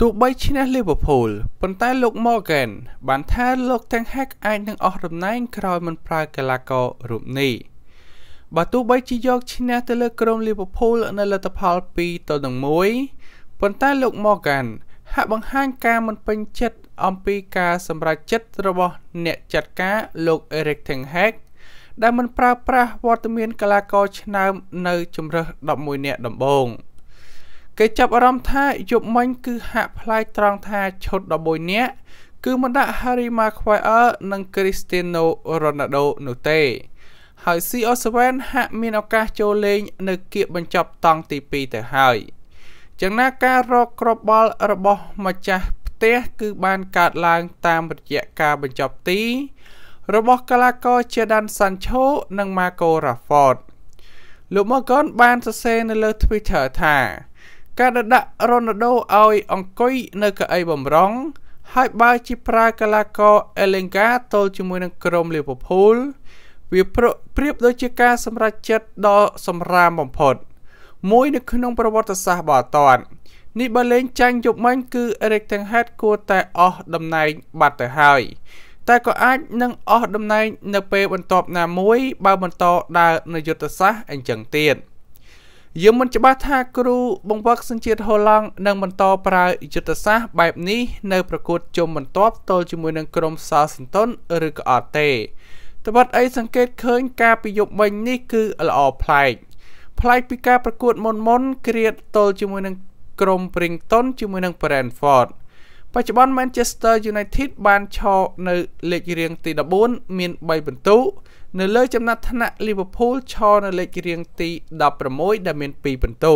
ទោះបីឈ្នះលីវើពូលប៉ុន្តែលោក Morgan បានថាលោកទាំងហាក់អាចនឹងអស់តំណែង ក្រោយមិនប្រើកីឡាកររូបនេះបើទោះបីជាយកឈ្នះទៅលើ ក្រុមលីវើពូលនៅលទ្ធផល2ទៅនឹង1ប៉ុន្តែលោក Morgan ហាក់បង្ហាញការមិនពេញចិត្តអំពីការសម្រេចចិត្តរបស់ អ្នកចាត់ការលោក Erik ten Hag ដែលមិនប្រើប្រាស់វត្តមានកីឡាករឆ្នើមនៅជម្រើស11នាក់ដំបូង។គេចាប់អារម្មណ៍ថាយប់មិញគឺហាក់ប្លែកត្រង់ថាឈុត14នាក់គឺមិនដាក់ Harry Maguire និង Cristiano Ronaldo នោះទេ ហើយ CR7 ហាក់មានឱកាសចូលលេងនៅគៀកបញ្ចប់តង់ទី2ទៅហើយចឹងណាការរកគ្រាប់បាល់របស់ម្ចាស់ផ្ទះគឺបានកើតឡើងតាមរយៈការបញ្ចប់ទីរបស់កីឡាករ Jadon Sancho និង Marco Rashford លោកមកកនបានសរសេរនៅលើ Twitter ថាការដាក់រ៉ូណាល់ដូឲ្យអង្គុយនៅកៅអីបំរុងហើយបើជាប្រើកីឡាករអេលេងកាទល់ជាមួយនឹងក្រុមលីវើពូល វាប្រៀបដូចជាការសម្រេចចិត្តដ៏សម្រាមបំផុត មួយនៅក្នុងប្រវត្តិសាស្ត្របអតតនេះបើលេងចាញ់យប់មិញគឺ Eric ten Hag គួរតែអស់តំណែងបាត់ទៅហើយតែក៏អាចនឹងអស់តំណែងនៅពេលបន្ទាប់ណាមួយ បើបន្តដើរនយុទ្ធសាស្ត្រអញ្ចឹងទៀត។យើងមិនច្បាស់ថាគ្រូបង្វឹកសញ្ជាតិហូឡង់នឹងបន្តប្រើយុទ្ធសាស្ត្របែបនេះនៅប្រកួតជុំបន្ទាប់ទល់ជាមួយនឹងក្រុមសាល់សិនតុនឬក៏អត់ទេត្បិតអីសង្កេតឃើញការពីយប់មិញនេះគឺល្អប្លែកប្លែកពីការប្រកួតមុនមុនគ្រៀតទល់ជាមួយនឹងក្រុម Brington ជាមួយនឹង Brentford បច្ចុប្បន្ន Manchester United បានឈរនៅលេខរៀងទី14មាន3ពិន្ទុនៅលើចំណាត់ថ្នាក់ Liverpool ឈរនៅលេខរៀងទី16ដែលមាន2ពិន្ទុ